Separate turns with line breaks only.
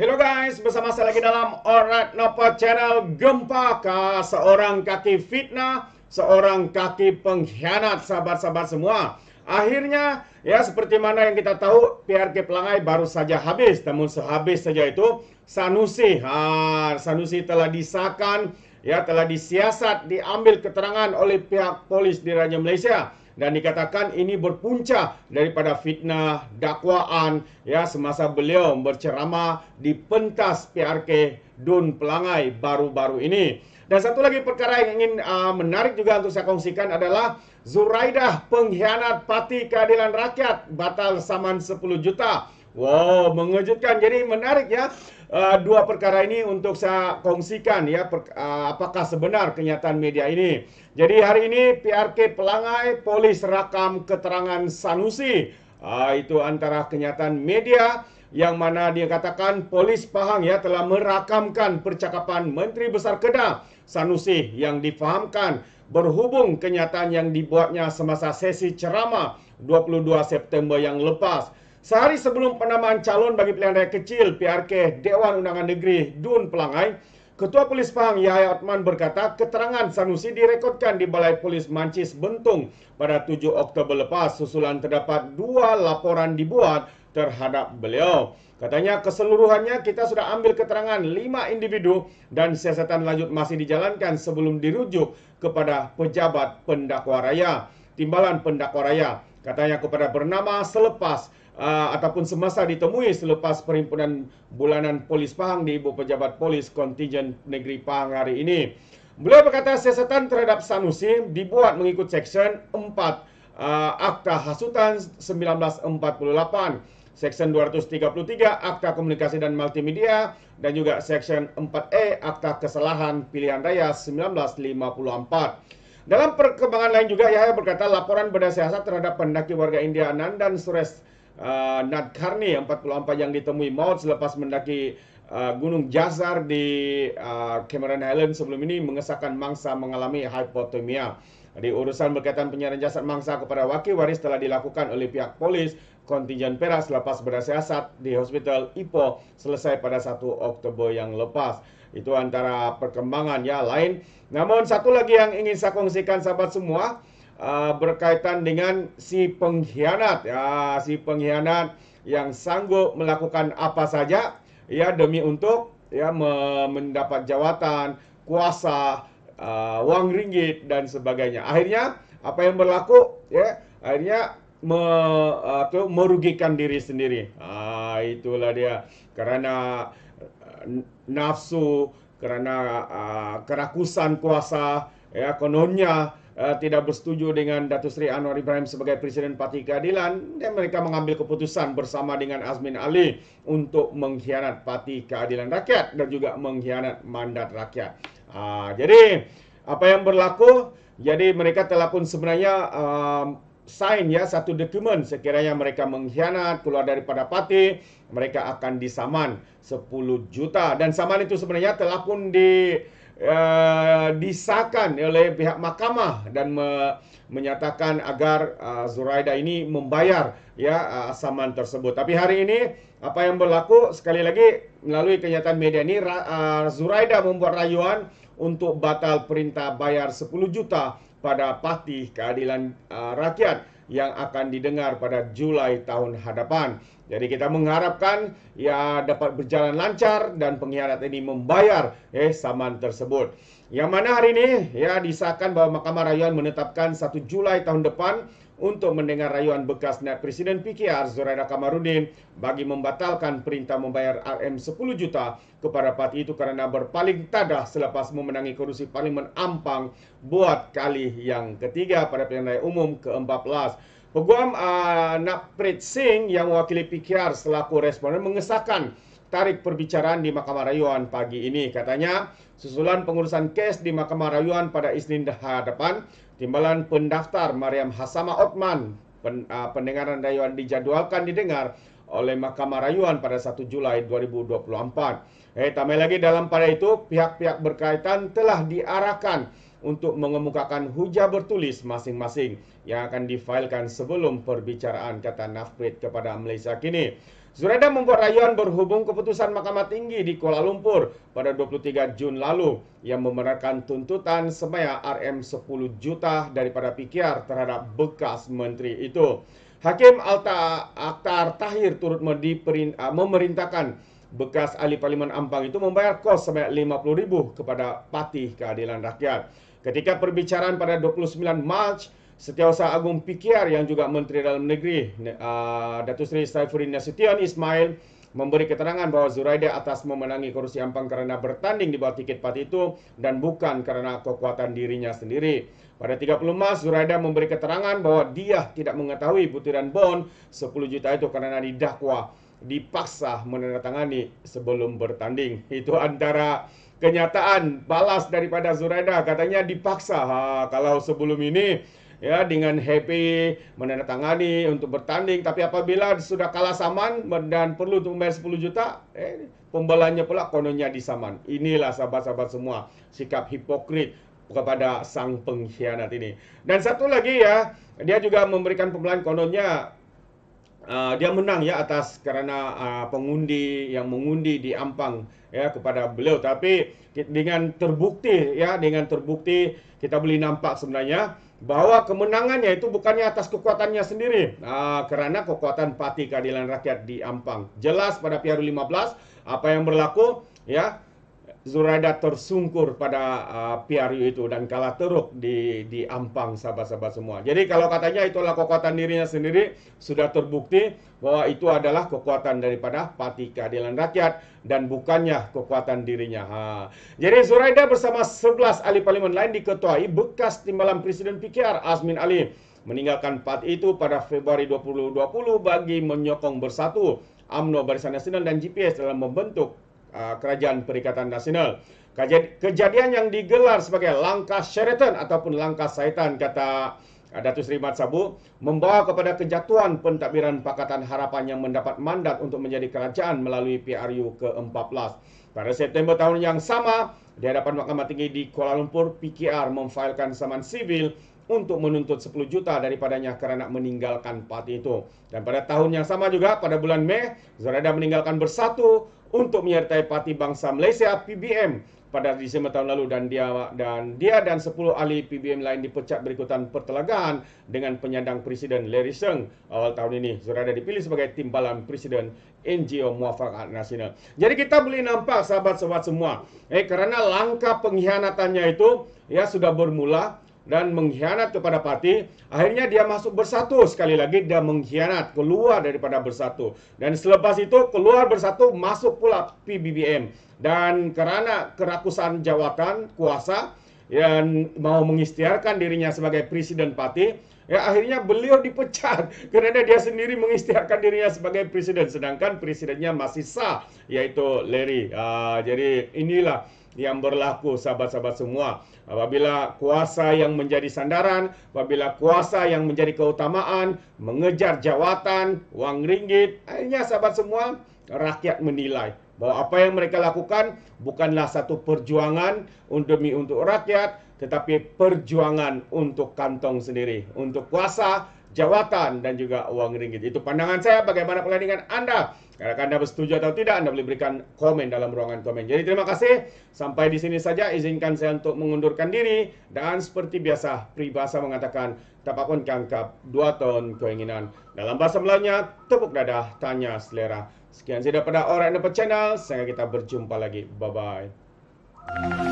Halo guys, bersama saya lagi dalam Orat Nopo Channel Gempa seorang kaki fitnah, seorang kaki pengkhianat sahabat-sahabat semua. Akhirnya ya seperti mana yang kita tahu PRK Pelangai baru saja habis, namun sehabis saja itu Sanusi, ha, Sanusi telah disahkan ya telah disiasat diambil keterangan oleh pihak polis di Raja Malaysia dan dikatakan ini berpunca daripada fitnah dakwaan ya semasa beliau berceramah di pentas PRK Dun Pelangai baru-baru ini. Dan satu lagi perkara yang ingin uh, menarik juga untuk saya kongsikan adalah Zuraidah pengkhianat Parti Keadilan Rakyat batal saman 10 juta. Wow, mengejutkan. Jadi menarik ya. uh, dua perkara ini untuk saya kongsikan ya per, uh, apakah sebenar kenyataan media ini. Jadi hari ini PRK Pelangai polis rakam keterangan Sanusi uh, itu antara kenyataan media yang mana dia katakan polis Pahang ya telah merakamkan percakapan Menteri Besar Kedah Sanusi yang difahamkan berhubung kenyataan yang dibuatnya semasa sesi ceramah 22 September yang lepas. Sehari sebelum penamaan calon bagi pilihan raya kecil PRK Dewan Undangan Negeri Dun Pelangai, Ketua Polis Pahang Yahya Otman berkata keterangan Sanusi direkodkan di Balai Polis Mancis Bentung pada 7 Oktober lepas susulan terdapat dua laporan dibuat terhadap beliau. Katanya keseluruhannya kita sudah ambil keterangan lima individu dan siasatan lanjut masih dijalankan sebelum dirujuk kepada pejabat pendakwa raya, timbalan pendakwa raya. Katanya kepada bernama selepas uh, ataupun semasa ditemui selepas perhimpunan bulanan polis Pahang di Ibu Pejabat Polis Kontingen Negeri Pahang hari ini. Beliau berkata siasatan terhadap Sanusi dibuat mengikut Seksyen 4 uh, Akta Hasutan 1948, Seksyen 233 Akta Komunikasi dan Multimedia, dan juga Seksyen 4E Akta Kesalahan Pilihan Raya 1954. Dalam perkembangan lain juga Yahya berkata laporan benda siasat terhadap pendaki warga India Nandan Suresh uh, Nadkarni 44 yang ditemui maut selepas mendaki uh, Gunung Jasar di uh, Cameron Highlands sebelum ini mengesahkan mangsa mengalami hipotermia. Di urusan berkaitan penyerahan jasad mangsa kepada wakil waris telah dilakukan oleh pihak polis. Kontingen Peras lepas berasiasat di Hospital IPO selesai pada 1 Oktober yang lepas. Itu antara perkembangan ya lain. Namun satu lagi yang ingin saya kongsikan sahabat semua uh, berkaitan dengan si pengkhianat ya si pengkhianat yang sanggup melakukan apa saja ya demi untuk ya mendapat jawatan, kuasa, uh, uang ringgit dan sebagainya. Akhirnya apa yang berlaku ya akhirnya me, uh, merugikan diri sendiri. Ah itulah dia karena uh, nafsu karena uh, kerakusan kuasa ya kononnya uh, tidak bersetuju dengan Datu Sri Anwar Ibrahim sebagai presiden Parti Keadilan dan mereka mengambil keputusan bersama dengan Azmin Ali untuk mengkhianat Parti Keadilan Rakyat dan juga mengkhianat mandat rakyat. Ah, jadi apa yang berlaku jadi mereka telah pun sebenarnya um, sign ya satu dokumen sekiranya mereka mengkhianat keluar daripada parti mereka akan disaman 10 juta dan saman itu sebenarnya telah pun di Uh, disahkan oleh pihak mahkamah dan me- menyatakan agar uh, Zuraida ini membayar ya uh, saman tersebut. Tapi hari ini apa yang berlaku sekali lagi melalui kenyataan media ini uh, Zuraida membuat rayuan untuk batal perintah bayar 10 juta pada Patih Keadilan uh, Rakyat yang akan didengar pada Julai tahun hadapan. Jadi kita mengharapkan ya dapat berjalan lancar dan pengkhianat ini membayar eh saman tersebut. Yang mana hari ini ya disahkan bahwa Mahkamah Rakyat menetapkan 1 Julai tahun depan untuk mendengar rayuan bekas net Presiden PKR Zoraida Kamarudin bagi membatalkan perintah membayar RM10 juta kepada parti itu kerana berpaling tadah selepas memenangi kerusi parlimen ampang buat kali yang ketiga pada pilihan raya umum ke-14. Peguam uh, ah, Nakprit Singh yang wakili PKR selaku responden mengesahkan tarik perbicaraan di Mahkamah Rayuan pagi ini. Katanya, susulan pengurusan kes di Mahkamah Rayuan pada Isnin hadapan, Timbalan Pendaftar Mariam Hasama Otman, pen, uh, pendengaran rayuan dijadwalkan didengar oleh Mahkamah Rayuan pada 1 Julai 2024. Eh, tambah lagi dalam pada itu, pihak-pihak berkaitan telah diarahkan untuk mengemukakan hujah bertulis masing-masing yang akan difailkan sebelum perbicaraan kata Nafrit kepada Malaysia kini. Zureda membuat rayuan berhubung keputusan Mahkamah Tinggi di Kuala Lumpur pada 23 Jun lalu yang membenarkan tuntutan semaya RM 10 juta daripada PKR terhadap bekas menteri itu. Hakim Alta Akhtar Tahir turut ah, memerintahkan bekas ahli parlimen Ampang itu membayar kos sebanyak RM50,000 kepada Patih Keadilan Rakyat. Ketika perbicaraan pada 29 Mac, Setiausaha Agung PKR yang juga Menteri Dalam Negeri uh, Datuk Seri Saifuddin Nasution Ismail memberi keterangan bahawa Zuraida atas memenangi kerusi Ampang kerana bertanding di bawah tiket parti itu dan bukan kerana kekuatan dirinya sendiri. Pada 30 Mac, Zuraida memberi keterangan bahawa dia tidak mengetahui butiran bon 10 juta itu kerana didakwa dipaksa menandatangani sebelum bertanding. Itu antara kenyataan balas daripada Zuraida katanya dipaksa. Ha, kalau sebelum ini ya dengan happy menandatangani untuk bertanding tapi apabila sudah kalah saman dan perlu untuk membayar 10 juta eh pembelanya pula kononnya di saman inilah sahabat-sahabat semua sikap hipokrit kepada sang pengkhianat ini dan satu lagi ya dia juga memberikan pembelahan kononnya Ah, dia menang ya atas kerana uh, pengundi yang mengundi di Ampang ya kepada beliau tapi dengan terbukti ya dengan terbukti kita boleh nampak sebenarnya bahawa kemenangannya itu bukannya atas kekuatannya sendiri uh, kerana kekuatan parti keadilan rakyat di Ampang jelas pada PR15 apa yang berlaku ya Zuraida tersungkur pada uh, PRU itu dan kalah teruk di di Ampang sahabat-sahabat semua. Jadi kalau katanya itulah kekuatan dirinya sendiri sudah terbukti bahwa itu adalah kekuatan daripada Parti Keadilan Rakyat dan bukannya kekuatan dirinya. Ha. Jadi Zuraida bersama 11 ahli parlimen lain diketuai bekas timbalan Presiden PKR Azmin Ali meninggalkan part itu pada Februari 2020 bagi menyokong bersatu AMNO Barisan Nasional dan GPS dalam membentuk Ah, kerajaan Perikatan Nasional. Kejadian yang digelar sebagai langkah syaitan ataupun langkah syaitan kata ah, Datu Seri Mat Sabu membawa kepada kejatuhan pentadbiran Pakatan Harapan yang mendapat mandat untuk menjadi kerajaan melalui PRU ke-14. Pada September tahun yang sama, di hadapan Mahkamah Tinggi di Kuala Lumpur, PKR memfailkan saman sivil untuk menuntut 10 juta daripadanya karena meninggalkan pati itu. Dan pada tahun yang sama juga pada bulan Mei, Zorada meninggalkan bersatu untuk menyertai pati bangsa Malaysia PBM pada Desember tahun lalu dan dia dan dia dan 10 ahli PBM lain dipecat berikutan pertelagaan dengan penyandang presiden Larry Seng awal tahun ini. Zorada dipilih sebagai timbalan presiden NGO Muafakat Nasional. Jadi kita boleh nampak sahabat-sahabat semua, eh karena langkah pengkhianatannya itu ya sudah bermula dan mengkhianat kepada parti, akhirnya dia masuk bersatu. Sekali lagi dia mengkhianat, keluar daripada bersatu. Dan selepas itu keluar bersatu, masuk pula PBBM. Dan karena kerakusan jawatan kuasa yang mau mengistiarkan dirinya sebagai presiden parti, ya akhirnya beliau dipecat karena dia sendiri mengistiarkan dirinya sebagai presiden sedangkan presidennya masih sah yaitu Larry. Uh, jadi inilah yang berlaku sahabat-sahabat semua. Apabila kuasa yang menjadi sandaran, apabila kuasa yang menjadi keutamaan, mengejar jawatan, wang ringgit, akhirnya sahabat semua rakyat menilai bahawa apa yang mereka lakukan bukanlah satu perjuangan demi untuk rakyat, tetapi perjuangan untuk kantong sendiri, untuk kuasa, jawatan dan juga uang ringgit. Itu pandangan saya bagaimana pelandingan Anda. Kalau Anda bersetuju atau tidak, Anda boleh berikan komen dalam ruangan komen. Jadi terima kasih. Sampai di sini saja izinkan saya untuk mengundurkan diri. Dan seperti biasa, peribahasa mengatakan, tak apapun kangkap dua ton keinginan. Dalam bahasa Melayunya, tepuk dada, tanya selera. Sekian saja daripada Orang Depot Channel. Sehingga kita berjumpa lagi. Bye-bye.